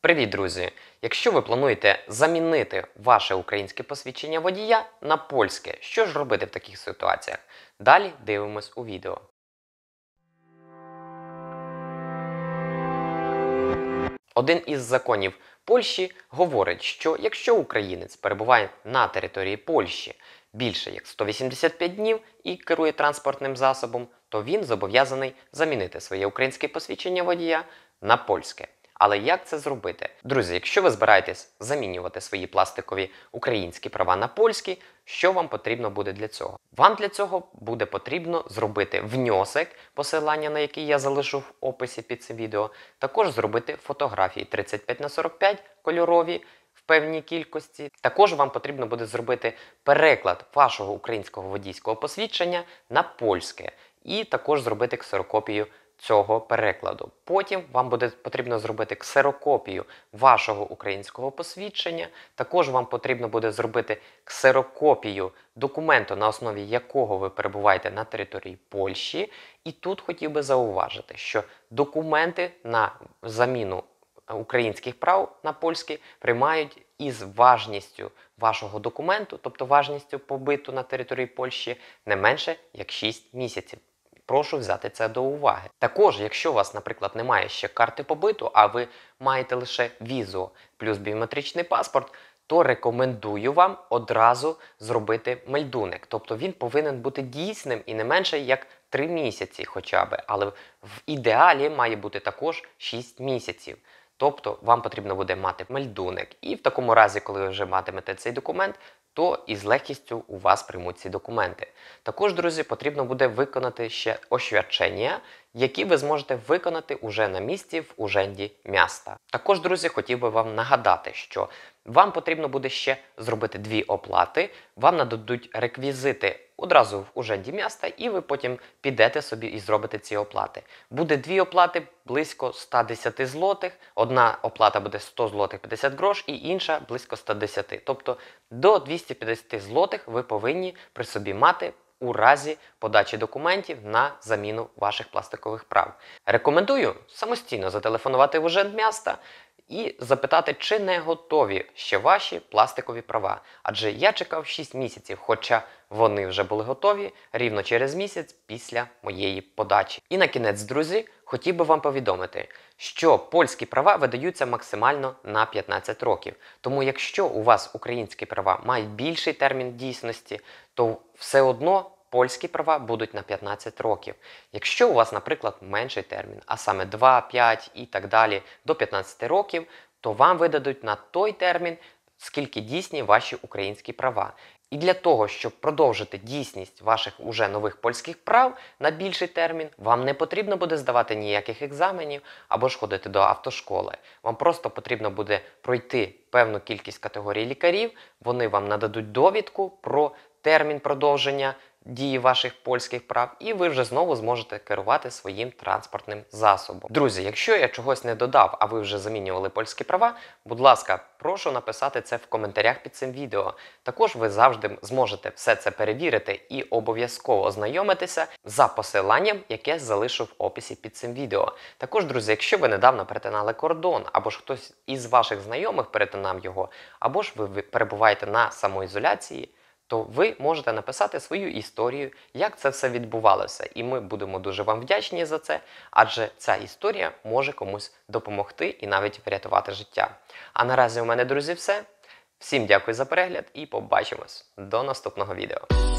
Привіт, друзі! Якщо ви плануєте замінити ваше українське посвідчення водія на польське, що ж робити в таких ситуаціях? Далі дивимось у відео. Один із законів Польщі говорить, що якщо українець перебуває на території Польщі більше як 185 днів і керує транспортним засобом, то він зобов'язаний замінити своє українське посвідчення водія на польське. Але як це зробити? Друзі, якщо ви збираєтесь замінювати свої пластикові українські права на польські, що вам потрібно буде для цього? Вам для цього буде потрібно зробити внесок, посилання на який я залишу в описі під цим відео, також зробити фотографії 35 на 45 кольорові. Певній кількості також вам потрібно буде зробити переклад вашого українського водійського посвідчення на польське, і також зробити ксерокопію цього перекладу. Потім вам буде потрібно зробити ксерокопію вашого українського посвідчення. Також вам потрібно буде зробити ксерокопію документу, на основі якого ви перебуваєте на території Польщі. І тут хотів би зауважити, що документи на заміну українських прав на польські приймають із важністю вашого документу, тобто важністю побиту на території Польщі, не менше як 6 місяців. Прошу взяти це до уваги. Також, якщо у вас, наприклад, немає ще карти побиту, а ви маєте лише візу плюс біометричний паспорт, то рекомендую вам одразу зробити мельдуник. Тобто він повинен бути дійсним і не менше як 3 місяці, хоча б, але в ідеалі має бути також 6 місяців. Тобто вам потрібно буде мати мельдуник. І в такому разі, коли ви вже матимете цей документ, то із легкістю у вас приймуть ці документи. Також, друзі, потрібно буде виконати ще ощвячення, які ви зможете виконати уже на місці в уженді м'яста. Також, друзі, хотів би вам нагадати, що вам потрібно буде ще зробити дві оплати, вам нададуть реквізити одразу в уженді м'яста, і ви потім підете собі і зробите ці оплати. Буде дві оплати близько 110 злотих, одна оплата буде 100 злотих 50 грош і інша близько 110. Тобто до 250 злотих ви повинні при собі мати у разі подачі документів на заміну ваших пластикових прав. Рекомендую самостійно зателефонувати в уже міста і запитати, чи не готові ще ваші пластикові права. Адже я чекав 6 місяців, хоча вони вже були готові рівно через місяць після моєї подачі. І на кінець, друзі, хотів би вам повідомити, що польські права видаються максимально на 15 років. Тому якщо у вас українські права мають більший термін дійсності, то все одно польські права будуть на 15 років. Якщо у вас, наприклад, менший термін, а саме 2, 5 і так далі до 15 років, то вам видадуть на той термін, скільки дійсні ваші українські права. І для того, щоб продовжити дійсність ваших уже нових польських прав на більший термін, вам не потрібно буде здавати ніяких екзаменів або ж ходити до автошколи. Вам просто потрібно буде пройти певну кількість категорій лікарів, вони вам нададуть довідку про термін продовження дії ваших польських прав, і ви вже знову зможете керувати своїм транспортним засобом. Друзі, якщо я чогось не додав, а ви вже замінювали польські права, будь ласка, прошу написати це в коментарях під цим відео. Також ви завжди зможете все це перевірити і обов'язково ознайомитися за посиланням, яке залишу в описі під цим відео. Також, друзі, якщо ви недавно перетинали кордон, або ж хтось із ваших знайомих перетинав його, або ж ви перебуваєте на самоізоляції то ви можете написати свою історію, як це все відбувалося, і ми будемо дуже вам вдячні за це, адже ця історія може комусь допомогти і навіть врятувати життя. А наразі у мене, друзі, все. Всім дякую за перегляд і побачимось до наступного відео.